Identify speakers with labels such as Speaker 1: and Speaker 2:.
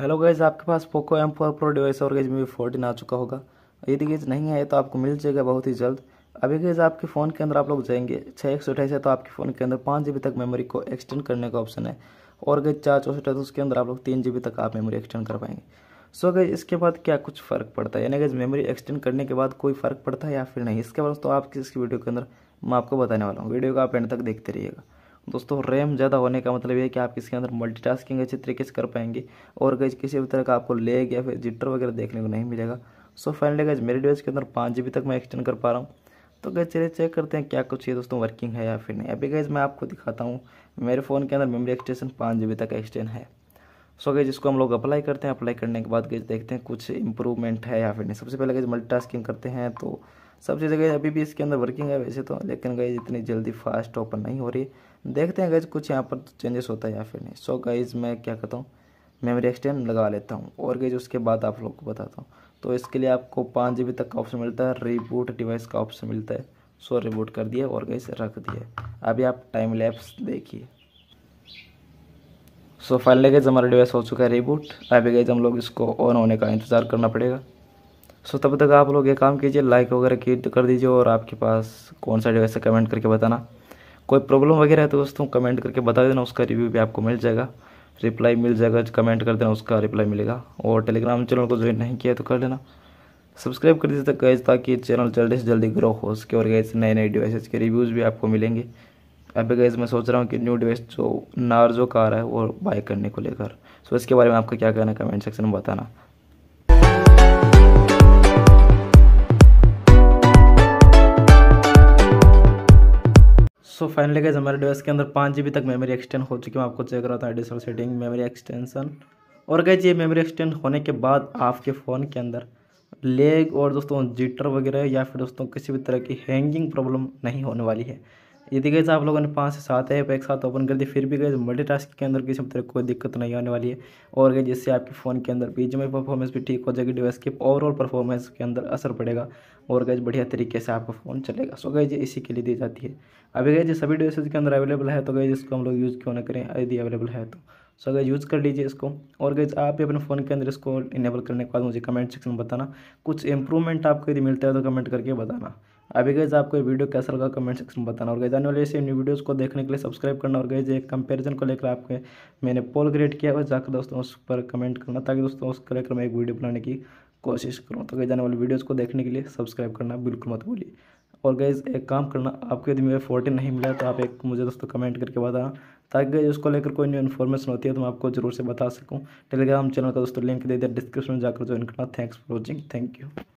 Speaker 1: hello guys आपके पास Poco M four pro device और गैज में फोर्टीन आ चुका होगा यदि गैज नहीं है तो आपको मिल जाएगा बहुत ही जल्द अभी गैज आपके फ़ोन के अंदर आप लोग जाएंगे छः एक सौ अठाईस है तो आपके फ़ोन के अंदर पाँच जी तक मेमोरी को एक्सटेंड करने का ऑप्शन है और गैज चार चौसठ है तो उसके अंदर आप लोग तीन जी तक आप मेमोरी एक्सटेंड कर पाएंगे सो so, गैज इसके बाद क्या कुछ फ़र्क पड़ता है यानी गैज मेमोरी एक्सटेंड करने के बाद कोई फ़र्क पड़ता है या फिर नहीं इसके बाद तो आप किसी वीडियो के अंदर मैं आपको बताने वाला हूँ वीडियो को आप एंड तक देखते रहिएगा दोस्तों रैम ज़्यादा होने का मतलब ये है कि आप इसके अंदर मल्टीटास्किंग अच्छे तरीके से कर पाएंगे और गज किसी भी तरह का आपको लेग या फिर जिटर वगैरह देखने को नहीं मिलेगा सो फाइनली गज मेरे डिवाइस के अंदर पाँच जी तक मैं एक्सटेंड कर पा रहा हूँ तो गए चलिए चेक करते हैं क्या कुछ ये दोस्तों वर्किंग है या फिर नहीं अभी गज मैं आपको दिखाता हूँ मेरे फ़ोन के अंदर मेमोरी एक्सटेंशन पाँच जी तक एक्सटेंड है सो गई जिसको हम लोग अप्लाई करते हैं अप्लाई करने के बाद गए देखते हैं कुछ इंप्रूवमेंट है या फिर नहीं सबसे पहले गई मल्टी करते हैं तो सब चीज़ें गई अभी भी इसके अंदर वर्किंग है वैसे तो लेकिन गई इतनी जल्दी फास्ट ओपन नहीं हो रही देखते हैं गए कुछ यहाँ पर चेंजेस तो होता है या फिर नहीं सो so, गाइज मैं क्या कहता हूँ मेमोरी एक्सटेंड लगा लेता हूँ और गई उसके बाद आप लोग को बताता हूँ तो इसके लिए आपको पाँच जी तक का ऑप्शन मिलता है रिबूट डिवाइस का ऑप्शन मिलता है सो रिबूट कर दिया और गई रख दिया अभी आप टाइम लैप्स देखिए सो फाइनली गए हमारा डिवाइस हो चुका है रिबूट अभी गई हम लोग इसको ऑन होने का इंतज़ार करना पड़ेगा सो तब तक आप लोग ये काम कीजिए लाइक वगैरह की कर दीजिए और आपके पास कौन सा डिवाइस है कमेंट करके बताना कोई प्रॉब्लम वगैरह है तो दोस्तों कमेंट करके बता देना उसका रिव्यू भी आपको मिल जाएगा रिप्लाई मिल जाएगा कमेंट कर देना उसका रिप्लाई मिलेगा और टेलीग्राम चैनल को ज्वाइन नहीं किया तो कर लेना सब्सक्राइब कर दीजिए गैस ताकि चैनल जल्दी से जल्दी ग्रो हो सके और गैस नए नए डिवाइसेज के रिव्यूज़ भी आपको मिलेंगे अभी गैस मैं सोच रहा हूँ कि न्यू डिवाइस जो नार्जो का आ रहा है वो बाय करने को लेकर सो इसके बारे में आपका क्या कहना कमेंट सेक्शन में बताना फाइनली गए हमारे डिवाइस के अंदर पाँच जी तक मेमोरी एक्सटेंड हो चुकी है आपको चेक रहा था एडिशनल सेटिंग मेमोरी एक्सटेंशन और गए ये मेमोरी एक्सटेंड होने के बाद आपके फ़ोन के अंदर लेग और दोस्तों जीटर वगैरह या फिर दोस्तों किसी भी तरह की हैंगिंग प्रॉब्लम नहीं होने वाली है यदि गए आप लोगों ने पाँच से सात ऐप एक साथ ओपन कर दी फिर भी गए मल्टी के अंदर किसी तरह कोई दिक्कत नहीं आने वाली है और गए जिससे आपके फ़ोन के अंदर बीच में परफॉर्मेंस भी ठीक हो जाएगी डिवाइस की ओवरऑल परफॉर्मेंस के अंदर असर पड़ेगा और गए बढ़िया तरीके से आपका फ़ोन चलेगा सो गए इसी के लिए दी जाती है अभी गए सभी डिवाइस के अंदर अवेलेबल है तो गए इसको हम लोग यूज़ क्यों ना करें यदि अवेलेबल है तो सो अगर यूज़ कर लीजिए इसको और अगर आप भी अपने फ़ोन के अंदर इसको इनेबल करने के बाद मुझे कमेंट सेक्शन में बताना कुछ इंप्रूवमेंट आपको यदि मिलता है तो कमेंट करके बताना अभी गैज आपको ये वीडियो कैसा लगा कमेंट सेक्शन में बताना और गैज आने वाले ऐसे न्यू वीडियोज़ को देखने के लिए सब्सक्राइब करना और गैज एक कंपेरिजन को लेकर आपके मैंने पोल क्रिएट किया और जाकर दोस्तों उस पर कमेंट करना ताकि दोस्तों उसको लेकर मैं एक वीडियो बनाने की कोशिश करूँ तो गैज जाने वाली वीडियोज़ को देखने के लिए सब्सक्राइब करना बिल्कुल मत भूलिए और गैज़ एक काम करना आपको यदि मेरे फोर्टीन नहीं मिला तो आप एक मुझे दोस्तों कमेंट करके बताना ताकि गैज उसको लेकर कोई न्यू इन्फॉर्मेशन होती है तो मैं आपको जरूर से बता सकूँ टेलीग्राम चैनल का दोस्तों लिंक दे दिया डिस्क्रिप्शन में जाकर ज्वाइन करना thanks for watching thank you